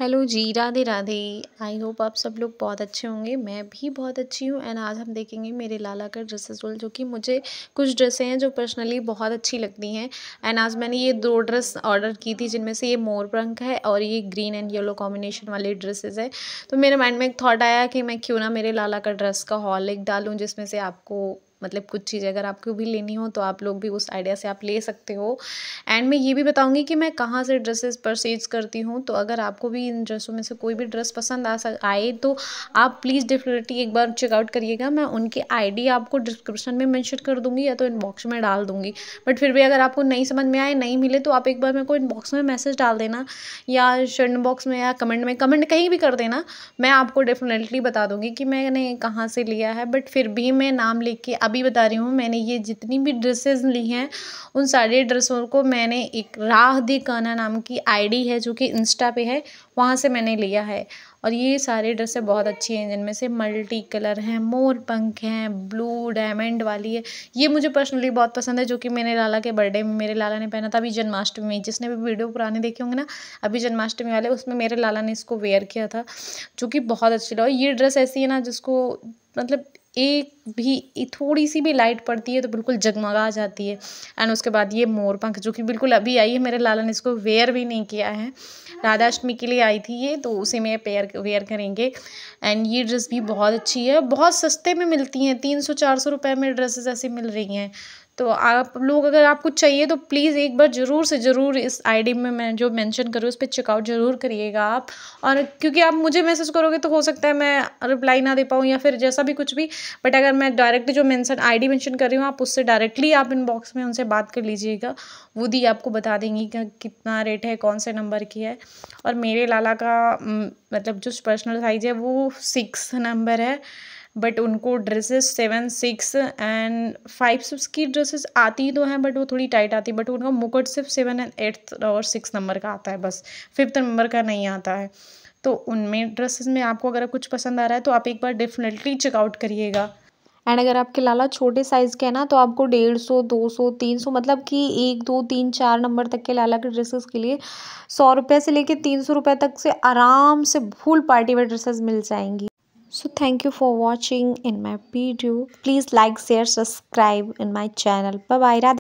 hello जी Radhe Radhe I hope आप सब लोग बहुत अच्छे होंगे मैं भी बहुत अच्छी हूँ एंड आज हम देखेंगे मेरे लाला का ड्रेसेस रोल जो कि मुझे कुछ ड्रेसें हैं जो पर्सनली बहुत अच्छी लगती हैं एंड आज मैंने ये दो ड्रेस ऑर्डर की थी जिनमें से ये मोर रंग है और ये ग्रीन एंड येलो कॉम्बिनेशन वाले ड्रेसेज है तो मेरे माइंड में एक थाट आया कि मैं क्यों ना मेरे लाला का ड्रेस का हॉल एक डालूँ जिसमें से आपको मतलब कुछ चीज़ें अगर आपको भी लेनी हो तो आप लोग भी उस आइडिया से आप ले सकते हो एंड मैं ये भी बताऊँगी कि मैं कहाँ से ड्रेसेस परचेज करती हूँ तो अगर आपको भी इन ड्रेसों में से कोई भी ड्रेस पसंद आ सक आए तो आप प्लीज़ डेफिनेटली एक बार चेकआउट करिएगा मैं उनकी आईडी आपको डिस्क्रिप्शन में मैंशन कर दूँगी या तो इनबॉक्स में डाल दूँगी बट फिर भी अगर आपको नहीं समझ में आए नहीं मिले तो आप एक बार मेरे को इनबॉक्स में मैसेज डाल देना या शर्ट बॉक्स में या कमेंट में कमेंट कहीं भी कर देना मैं आपको डेफिनेटली बता दूँगी कि मैंने कहाँ से लिया है बट फिर भी मैं नाम लिख के अभी अभी बता रही हूँ मैंने ये जितनी भी ड्रेसेस ली हैं उन सारे ड्रेसों को मैंने एक राह दी काना नाम की आईडी है जो कि इंस्टा पे है वहाँ से मैंने लिया है और ये सारे ड्रेसें बहुत अच्छी हैं जिनमें से मल्टी कलर हैं मोर पंख हैं ब्लू डायमंड वाली है ये मुझे पर्सनली बहुत पसंद है जो कि मैंने लाला के बर्थडे में मेरे लाला ने पहना था अभी जन्माष्टमी में जिसने भी वीडियो पुराने देखे होंगे ना अभी जन्माष्टमी वाले उसमें मेरे लाला ने इसको वेयर किया था जो कि बहुत अच्छी लगा ये ड्रेस ऐसी है ना जिसको मतलब एक भी थोड़ी सी भी लाइट पड़ती है तो बिल्कुल जगमगा जाती है एंड उसके बाद ये मोर पंख जो कि बिल्कुल अभी आई है मेरे लाला ने इसको वेयर भी नहीं किया है राधा अष्टमी के लिए आई थी ये तो उसे में पेयर वेयर करेंगे एंड ये ड्रेस भी बहुत अच्छी है बहुत सस्ते में मिलती हैं तीन सौ चार सौ रुपये में ड्रेसेस ऐसी मिल रही हैं तो आप लोग अगर आपको चाहिए तो प्लीज़ एक बार ज़रूर से ज़रूर इस आईडी में मैं जो मेंशन करूँ उस पर चेकआउट ज़रूर करिएगा आप और क्योंकि आप मुझे मैसेज करोगे तो हो सकता है मैं रिप्लाई ना दे पाऊँ या फिर जैसा भी कुछ भी बट अगर मैं डायरेक्ट जो आई डी मैंशन कर रही हूँ आप उससे डायरेक्टली आप इनबॉक्स में उनसे बात कर लीजिएगा वो दी आपको बता देंगी कि कितना रेट है कौन से नंबर की है और मेरे लाला का मतलब जो पर्सनल साइज़ है वो सिक्स नंबर है बट उनको dresses seven six and five six की ड्रेसेस आती तो हैं बट वो थोड़ी टाइट आती है बट उनका मुकुट सिर्फ सेवन एंड एट्थ और सिक्स नंबर का आता है बस फिफ्थ नंबर का नहीं आता है तो उनमें ड्रेसेस में आपको अगर कुछ पसंद आ रहा है तो आप एक बार डेफिनेटली चेकआउट करिएगा एंड अगर आपके लाला छोटे साइज़ के हैं ना तो आपको डेढ़ सौ दो सौ तीन सौ मतलब कि एक दो तीन चार नंबर तक के लाला के ड्रेसेस के लिए सौ रुपये से लेके तीन सौ रुपये तक से आराम से फुल पार्टी वेयर ड्रेसेस मिल जाएंगी so thank you for watching in my video please like share subscribe in my channel bye bye